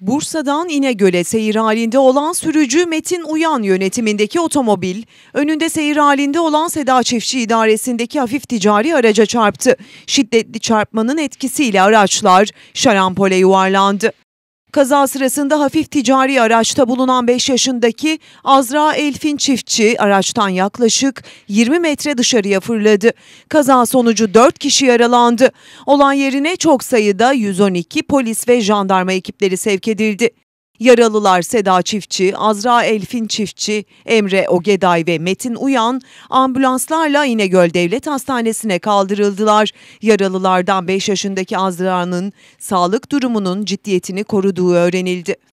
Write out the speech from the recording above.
Bursa'dan İnegöl'e seyir halinde olan sürücü Metin Uyan yönetimindeki otomobil, önünde seyir halinde olan Seda Çiftçi idaresindeki hafif ticari araca çarptı. Şiddetli çarpmanın etkisiyle araçlar şarampole yuvarlandı. Kaza sırasında hafif ticari araçta bulunan 5 yaşındaki Azra Elfin çiftçi araçtan yaklaşık 20 metre dışarıya fırladı. Kaza sonucu 4 kişi yaralandı. Olan yerine çok sayıda 112 polis ve jandarma ekipleri sevk edildi. Yaralılar Seda Çiftçi, Azra Elfin Çiftçi, Emre Ogeday ve Metin Uyan ambulanslarla İnegöl Devlet Hastanesi'ne kaldırıldılar. Yaralılardan 5 yaşındaki Azra'nın sağlık durumunun ciddiyetini koruduğu öğrenildi.